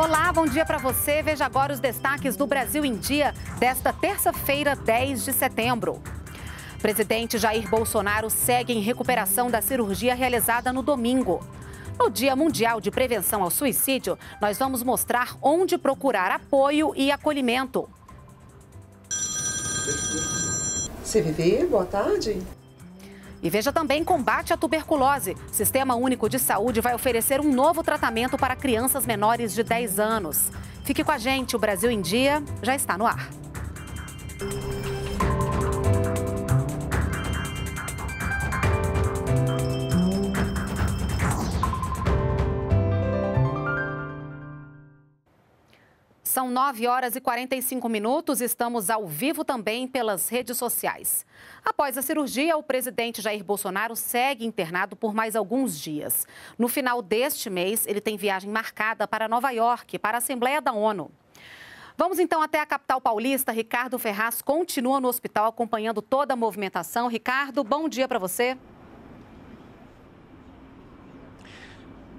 Olá, bom dia para você. Veja agora os destaques do Brasil em Dia desta terça-feira, 10 de setembro. Presidente Jair Bolsonaro segue em recuperação da cirurgia realizada no domingo. No Dia Mundial de Prevenção ao Suicídio, nós vamos mostrar onde procurar apoio e acolhimento. CVV, boa tarde. E veja também combate à tuberculose. Sistema Único de Saúde vai oferecer um novo tratamento para crianças menores de 10 anos. Fique com a gente, o Brasil em Dia já está no ar. 9 horas e 45 minutos. Estamos ao vivo também pelas redes sociais. Após a cirurgia, o presidente Jair Bolsonaro segue internado por mais alguns dias. No final deste mês, ele tem viagem marcada para Nova York, para a Assembleia da ONU. Vamos então até a capital paulista. Ricardo Ferraz continua no hospital acompanhando toda a movimentação. Ricardo, bom dia para você.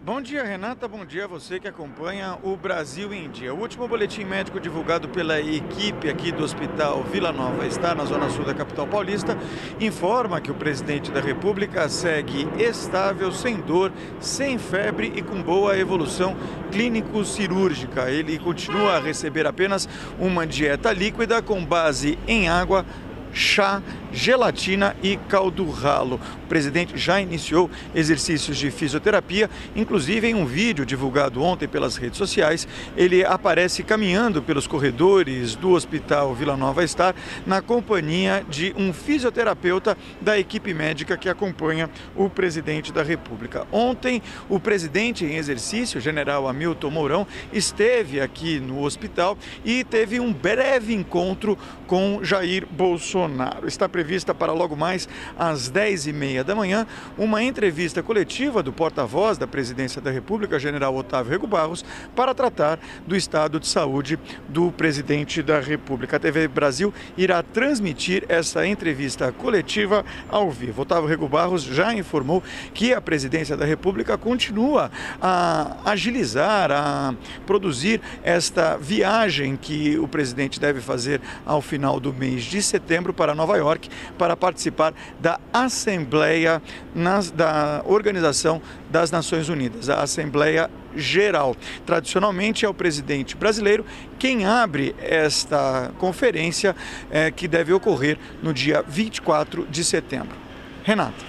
Bom dia, Renata. Bom dia a você que acompanha o Brasil em Dia. O último boletim médico divulgado pela equipe aqui do Hospital Vila Nova, está na zona sul da capital paulista, informa que o presidente da República segue estável, sem dor, sem febre e com boa evolução clínico-cirúrgica. Ele continua a receber apenas uma dieta líquida com base em água, chá e gelatina e caldo ralo. O presidente já iniciou exercícios de fisioterapia, inclusive em um vídeo divulgado ontem pelas redes sociais, ele aparece caminhando pelos corredores do Hospital Vila Nova Estar na companhia de um fisioterapeuta da equipe médica que acompanha o presidente da República. Ontem, o presidente em exercício, general Hamilton Mourão, esteve aqui no hospital e teve um breve encontro com Jair Bolsonaro. Está prevista para logo mais às 10h30 da manhã uma entrevista coletiva do porta-voz da Presidência da República, General Otávio Rego Barros, para tratar do estado de saúde do presidente da República. A TV Brasil irá transmitir essa entrevista coletiva ao vivo. Otávio Rego Barros já informou que a Presidência da República continua a agilizar, a produzir esta viagem que o presidente deve fazer ao final do mês de setembro para Nova York para participar da Assembleia nas, da Organização das Nações Unidas, a Assembleia Geral. Tradicionalmente é o presidente brasileiro quem abre esta conferência é, que deve ocorrer no dia 24 de setembro. Renata.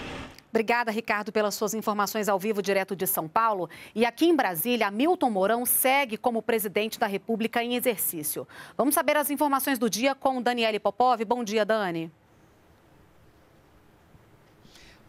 Obrigada, Ricardo, pelas suas informações ao vivo, direto de São Paulo. E aqui em Brasília, Milton Mourão segue como presidente da República em exercício. Vamos saber as informações do dia com Daniele Popov. Bom dia, Dani.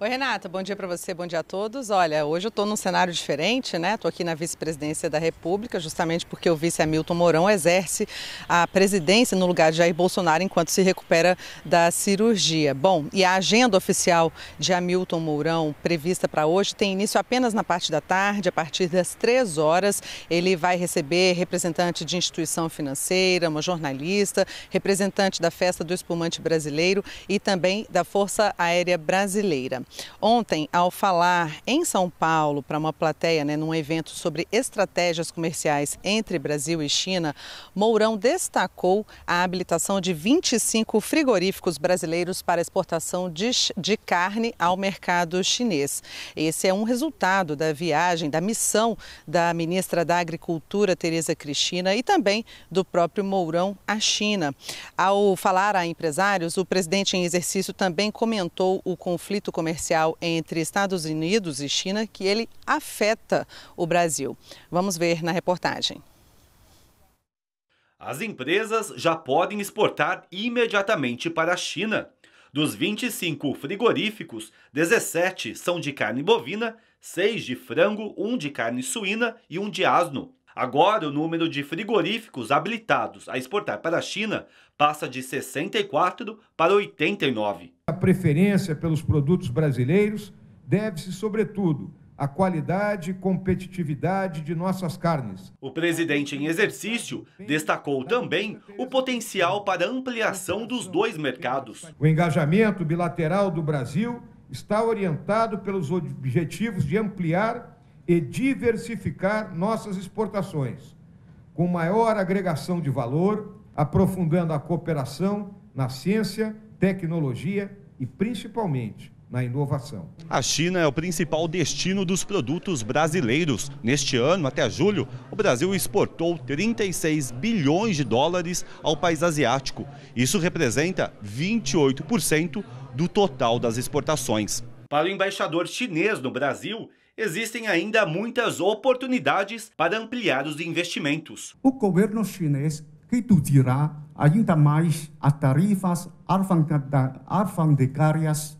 Oi, Renata, bom dia para você, bom dia a todos. Olha, hoje eu estou num cenário diferente, né? Estou aqui na vice-presidência da República, justamente porque o vice Hamilton Mourão exerce a presidência no lugar de Jair Bolsonaro enquanto se recupera da cirurgia. Bom, e a agenda oficial de Hamilton Mourão prevista para hoje tem início apenas na parte da tarde, a partir das três horas. Ele vai receber representante de instituição financeira, uma jornalista, representante da festa do espumante brasileiro e também da Força Aérea Brasileira. Ontem, ao falar em São Paulo para uma plateia, né, num evento sobre estratégias comerciais entre Brasil e China, Mourão destacou a habilitação de 25 frigoríficos brasileiros para exportação de, de carne ao mercado chinês. Esse é um resultado da viagem, da missão da ministra da Agricultura, Tereza Cristina, e também do próprio Mourão à China. Ao falar a empresários, o presidente em exercício também comentou o conflito comercial comercial entre Estados Unidos e China que ele afeta o Brasil. Vamos ver na reportagem. As empresas já podem exportar imediatamente para a China. Dos 25 frigoríficos, 17 são de carne bovina, 6 de frango, um de carne suína e um de asno. Agora, o número de frigoríficos habilitados a exportar para a China passa de 64 para 89. A preferência pelos produtos brasileiros deve-se, sobretudo, à qualidade e competitividade de nossas carnes. O presidente em exercício destacou também o potencial para ampliação dos dois mercados. O engajamento bilateral do Brasil está orientado pelos objetivos de ampliar e diversificar nossas exportações, com maior agregação de valor, aprofundando a cooperação na ciência, tecnologia e principalmente na inovação. A China é o principal destino dos produtos brasileiros. Neste ano, até julho, o Brasil exportou 36 bilhões de dólares ao país asiático. Isso representa 28% do total das exportações. Para o embaixador chinês no Brasil, existem ainda muitas oportunidades para ampliar os investimentos. O governo chinês reduzirá ainda mais as tarifas alfandegárias,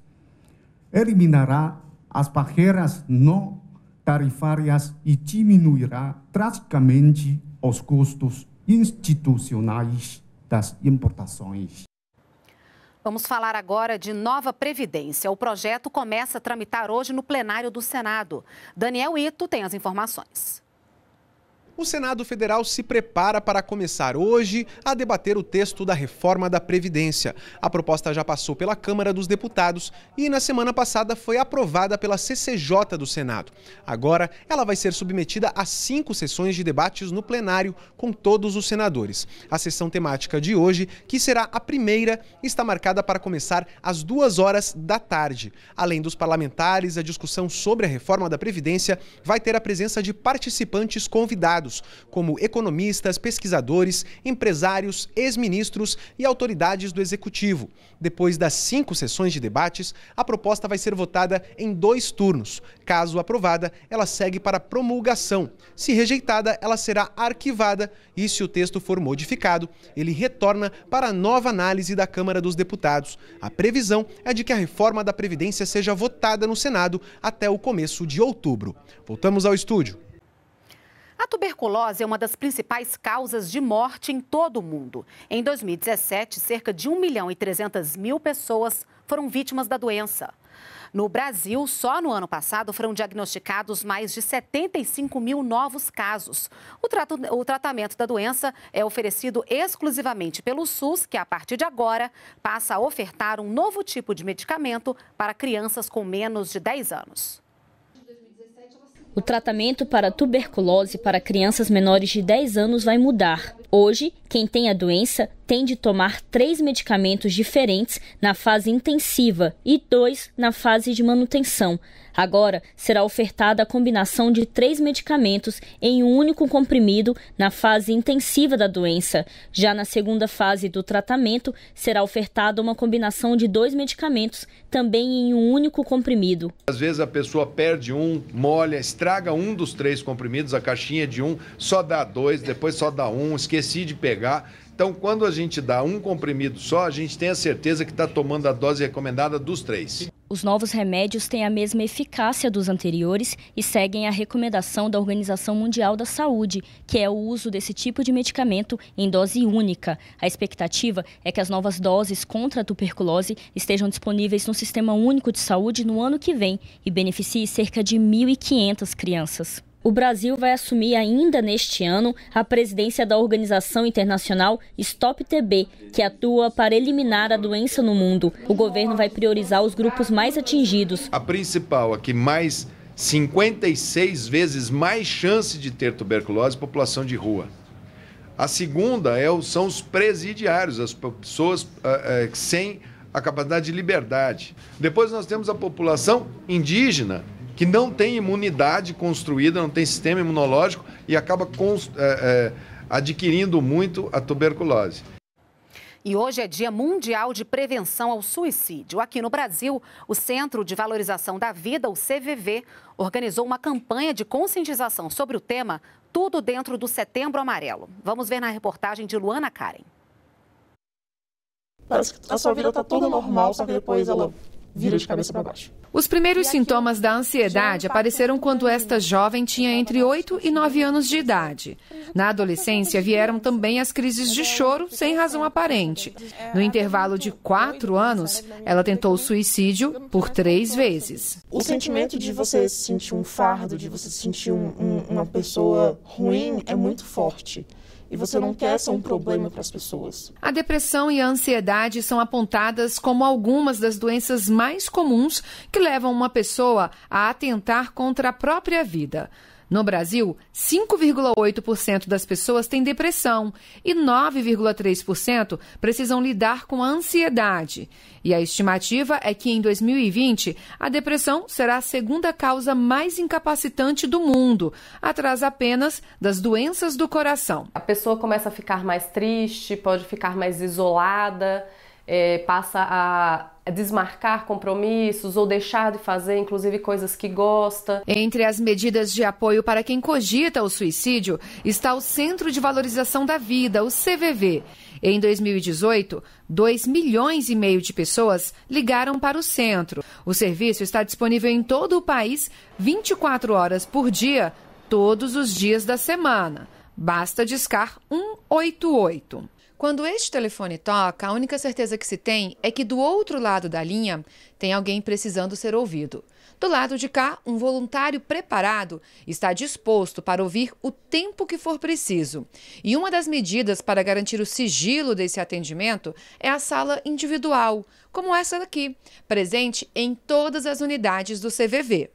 eliminará as barreiras não tarifárias e diminuirá drasticamente os custos institucionais das importações. Vamos falar agora de nova Previdência. O projeto começa a tramitar hoje no plenário do Senado. Daniel Ito tem as informações. O Senado Federal se prepara para começar hoje a debater o texto da reforma da Previdência. A proposta já passou pela Câmara dos Deputados e, na semana passada, foi aprovada pela CCJ do Senado. Agora, ela vai ser submetida a cinco sessões de debates no plenário com todos os senadores. A sessão temática de hoje, que será a primeira, está marcada para começar às duas horas da tarde. Além dos parlamentares, a discussão sobre a reforma da Previdência vai ter a presença de participantes convidados convidados, como economistas, pesquisadores, empresários, ex-ministros e autoridades do Executivo. Depois das cinco sessões de debates, a proposta vai ser votada em dois turnos. Caso aprovada, ela segue para promulgação. Se rejeitada, ela será arquivada e, se o texto for modificado, ele retorna para a nova análise da Câmara dos Deputados. A previsão é de que a reforma da Previdência seja votada no Senado até o começo de outubro. Voltamos ao estúdio tuberculose é uma das principais causas de morte em todo o mundo. Em 2017, cerca de 1 milhão e 300 mil pessoas foram vítimas da doença. No Brasil, só no ano passado foram diagnosticados mais de 75 mil novos casos. O, trato, o, tratamento da doença é oferecido exclusivamente pelo SUS, que a partir de agora passa a ofertar um novo tipo de medicamento para crianças com menos de 10 anos. O tratamento para tuberculose para crianças menores de 10 anos vai mudar. Hoje, quem tem a doença tem de tomar três medicamentos diferentes na fase intensiva e dois na fase de manutenção. Agora será ofertada a combinação de três medicamentos em um único comprimido na fase intensiva da doença. Já na segunda fase do tratamento, será ofertada uma combinação de dois medicamentos também em um único comprimido. Às vezes a pessoa perde um, molha, estraga um dos três comprimidos, a caixinha de um, só dá dois, depois só dá um, esquece decide pegar. Então, quando a gente dá um comprimido só, a gente tem a certeza que está tomando a dose recomendada dos três. Os novos remédios têm a mesma eficácia dos anteriores e seguem a recomendação da Organização Mundial da Saúde, que é o uso desse tipo de medicamento em dose única. A expectativa é que as novas doses contra a tuberculose estejam disponíveis no Sistema Único de Saúde no ano que vem e beneficie cerca de 1.500 crianças. O Brasil vai assumir ainda neste ano a presidência da organização internacional Stop TB, que atua para eliminar a doença no mundo. O governo vai priorizar os grupos mais atingidos. A principal, a que mais 56 vezes mais chance de ter tuberculose, população de rua. A segunda é, são os presidiários, as pessoas eh, eh, sem a capacidade de liberdade. Depois nós temos a população indígena, que não tem imunidade construída, não tem sistema imunológico e acaba é, é, adquirindo muito a tuberculose. E hoje é Dia Mundial de Prevenção ao Suicídio. Aqui no Brasil, o Centro de Valorização da Vida, o CVV, organizou uma campanha de conscientização sobre o tema, tudo dentro do Setembro Amarelo. Vamos ver na reportagem de Luana Karen. Parece que a sua vida está toda normal, só que depois ela vira de cabeça para baixo. Os primeiros sintomas da ansiedade tá apareceram quando esta jovem tinha entre 8 e 9 anos de idade. Na adolescência vieram também as crises de choro sem razão é aparente. É, no intervalo de 4 né, anos, ela tentou suicídio por três vezes. O sentimento de você se sentir um fardo, de você se sentir um, um, uma pessoa ruim, é muito forte e você não quer ser um problema para as pessoas. A depressão e a ansiedade são apontadas como algumas das doenças mais comuns que levam uma pessoa a atentar contra a própria vida. No Brasil, 5,8% das pessoas têm depressão e 9,3% precisam lidar com a ansiedade. E a estimativa é que em 2020, a depressão será a segunda causa mais incapacitante do mundo, atrás apenas das doenças do coração. A pessoa começa a ficar mais triste, pode ficar mais isolada é, passa a desmarcar compromissos ou deixar de fazer, inclusive, coisas que gosta. Entre as medidas de apoio para quem cogita o suicídio está o Centro de Valorização da Vida, o CVV. Em 2018, 2 milhões e meio de pessoas ligaram para o centro. O serviço está disponível em todo o país 24 horas por dia, todos os dias da semana. Basta discar 188. Quando este telefone toca, a única certeza que se tem é que do outro lado da linha tem alguém precisando ser ouvido. Do lado de cá, um voluntário preparado está disposto para ouvir o tempo que for preciso. E uma das medidas para garantir o sigilo desse atendimento é a sala individual, como essa daqui, presente em todas as unidades do CVV.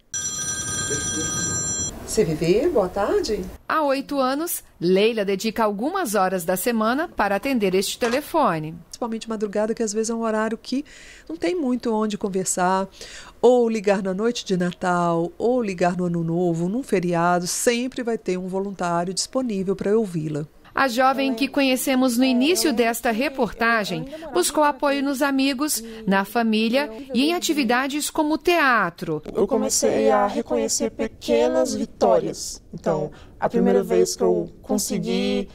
CVV, boa tarde. Há oito anos, Leila dedica algumas horas da semana para atender este telefone. Principalmente madrugada, que às vezes é um horário que não tem muito onde conversar, ou ligar na noite de Natal, ou ligar no Ano Novo, num feriado, sempre vai ter um voluntário disponível para ouvi-la. A jovem que conhecemos no início desta reportagem buscou apoio nos amigos, na família e em atividades como teatro. Eu comecei a reconhecer pequenas vitórias. Então, a primeira vez que eu consegui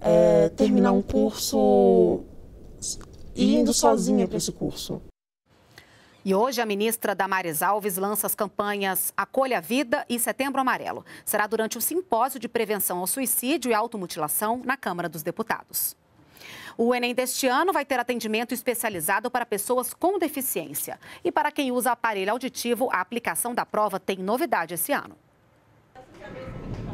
é, terminar um curso indo sozinha para esse curso. E hoje a ministra Damares Alves lança as campanhas Acolha a Vida e Setembro Amarelo. Será durante o simpósio de prevenção ao suicídio e automutilação na Câmara dos Deputados. O Enem deste ano vai ter atendimento especializado para pessoas com deficiência. E para quem usa aparelho auditivo, a aplicação da prova tem novidade esse ano.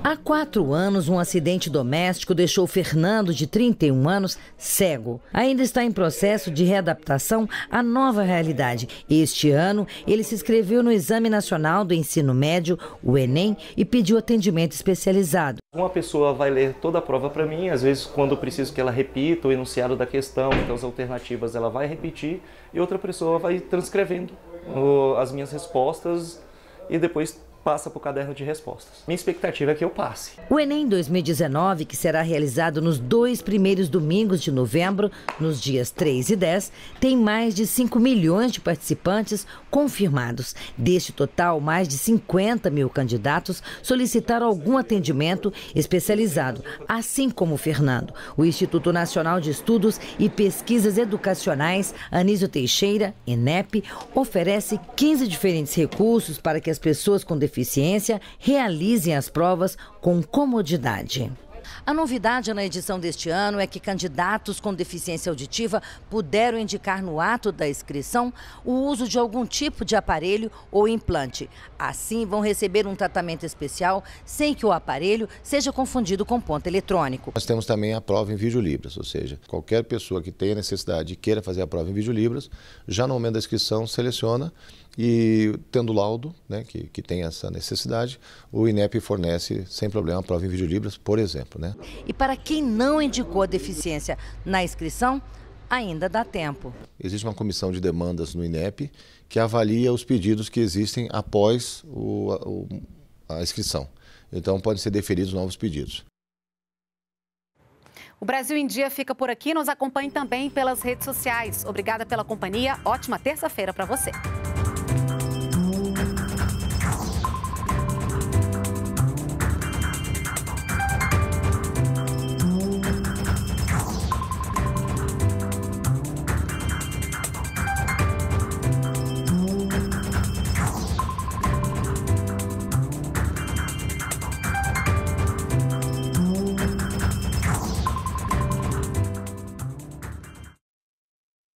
Há quatro anos, um acidente doméstico deixou Fernando, de 31 anos, cego. Ainda está em processo de readaptação à nova realidade. Este ano, ele se inscreveu no Exame Nacional do Ensino Médio, o Enem, e pediu atendimento especializado. Uma pessoa vai ler toda a prova para mim, às vezes quando eu preciso que ela repita o enunciado da questão, então as alternativas ela vai repetir, e outra pessoa vai transcrevendo as minhas respostas e depois passa para o caderno de respostas. Minha expectativa é que eu passe. O Enem 2019, que será realizado nos dois primeiros domingos de novembro, nos dias 3 e 10, tem mais de 5 milhões de participantes confirmados. Deste total, mais de 50 mil candidatos solicitaram algum atendimento especializado, assim como o Fernando. O Instituto Nacional de Estudos e Pesquisas Educacionais Anísio Teixeira, INEP, oferece 15 diferentes recursos para que as pessoas com deficiência eficiência, realizem as provas com comodidade. A novidade na edição deste ano é que candidatos com deficiência auditiva puderam indicar no ato da inscrição o uso de algum tipo de aparelho ou implante. Assim, vão receber um tratamento especial sem que o aparelho seja confundido com ponto eletrônico. Nós temos também a prova em vídeo libras, ou seja, qualquer pessoa que tenha necessidade e queira fazer a prova em vídeo libras já no momento da inscrição seleciona e tendo laudo, né, que, que tem essa necessidade, o INEP fornece sem problema a prova em videolibras, por exemplo. Né? E para quem não indicou a deficiência na inscrição, ainda dá tempo. Existe uma comissão de demandas no INEP que avalia os pedidos que existem após o, a, a inscrição. Então, podem ser deferidos novos pedidos. O Brasil em Dia fica por aqui. Nos acompanhe também pelas redes sociais. Obrigada pela companhia. Ótima terça-feira para você.